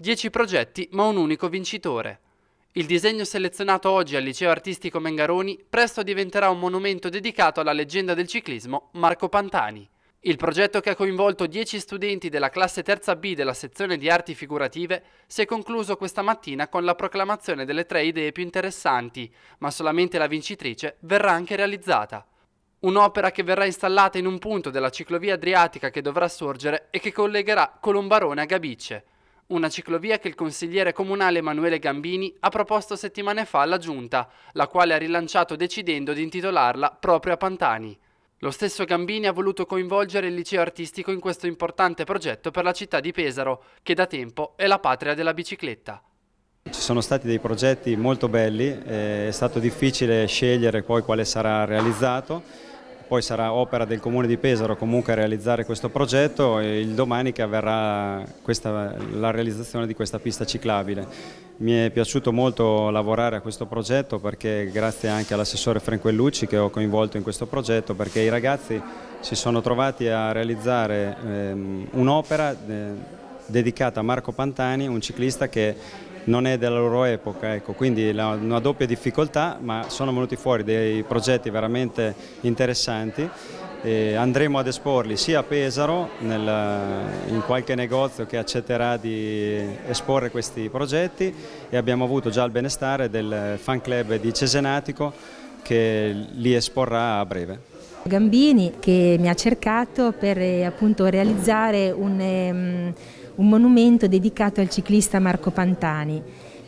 10 progetti ma un unico vincitore. Il disegno selezionato oggi al Liceo Artistico Mengaroni presto diventerà un monumento dedicato alla leggenda del ciclismo Marco Pantani. Il progetto che ha coinvolto 10 studenti della classe terza B della sezione di arti figurative si è concluso questa mattina con la proclamazione delle tre idee più interessanti, ma solamente la vincitrice verrà anche realizzata. Un'opera che verrà installata in un punto della ciclovia adriatica che dovrà sorgere e che collegherà Colombarone a Gabicce, una ciclovia che il consigliere comunale Emanuele Gambini ha proposto settimane fa alla Giunta, la quale ha rilanciato decidendo di intitolarla proprio a Pantani. Lo stesso Gambini ha voluto coinvolgere il liceo artistico in questo importante progetto per la città di Pesaro, che da tempo è la patria della bicicletta. Ci sono stati dei progetti molto belli, eh, è stato difficile scegliere poi quale sarà realizzato, poi sarà opera del Comune di Pesaro comunque realizzare questo progetto e il domani che avverrà questa, la realizzazione di questa pista ciclabile. Mi è piaciuto molto lavorare a questo progetto perché grazie anche all'assessore Franquellucci che ho coinvolto in questo progetto perché i ragazzi si sono trovati a realizzare ehm, un'opera eh, dedicata a Marco Pantani, un ciclista che non è della loro epoca, ecco, quindi la, una doppia difficoltà, ma sono venuti fuori dei progetti veramente interessanti. E andremo ad esporli sia a Pesaro, nel, in qualche negozio che accetterà di esporre questi progetti e abbiamo avuto già il benestare del fan club di Cesenatico che li esporrà a breve. Gambini che mi ha cercato per eh, appunto realizzare un... Um, un monumento dedicato al ciclista Marco Pantani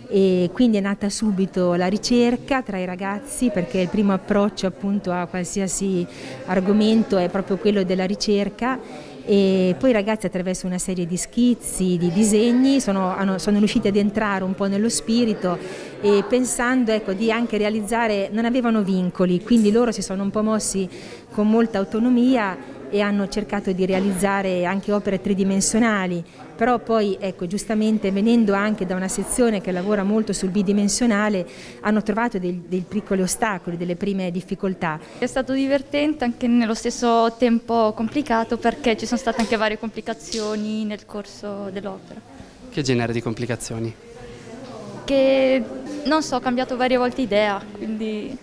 e quindi è nata subito la ricerca tra i ragazzi perché il primo approccio appunto a qualsiasi argomento è proprio quello della ricerca e poi i ragazzi attraverso una serie di schizzi, di disegni sono, hanno, sono riusciti ad entrare un po' nello spirito e pensando ecco, di anche realizzare, non avevano vincoli, quindi loro si sono un po' mossi con molta autonomia e hanno cercato di realizzare anche opere tridimensionali, però poi ecco, giustamente venendo anche da una sezione che lavora molto sul bidimensionale hanno trovato dei, dei piccoli ostacoli, delle prime difficoltà. È stato divertente anche nello stesso tempo complicato perché ci sono state anche varie complicazioni nel corso dell'opera. Che genere di complicazioni? Che non so, ho cambiato varie volte idea, quindi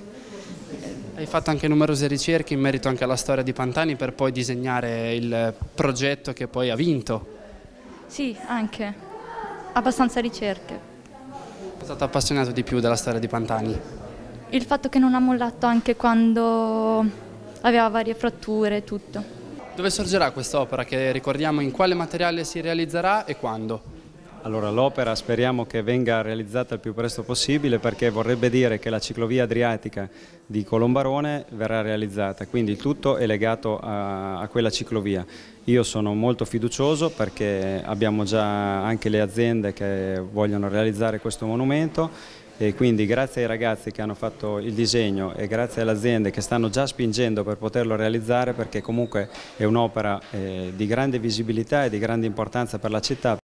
hai fatto anche numerose ricerche in merito anche alla storia di Pantani per poi disegnare il progetto che poi ha vinto. Sì, anche. Abbastanza ricerche. È stato appassionato di più della storia di Pantani? Il fatto che non ha mollato anche quando aveva varie fratture e tutto. Dove sorgerà quest'opera che ricordiamo in quale materiale si realizzerà e quando? Allora l'opera speriamo che venga realizzata il più presto possibile perché vorrebbe dire che la ciclovia adriatica di Colombarone verrà realizzata, quindi il tutto è legato a, a, quella ciclovia. Io sono molto fiducioso perché abbiamo già anche le aziende che vogliono realizzare questo monumento e quindi grazie ai ragazzi che hanno fatto il disegno e grazie alle aziende che stanno già spingendo per poterlo realizzare perché comunque è un'opera eh, di grande visibilità e di grande importanza per la città.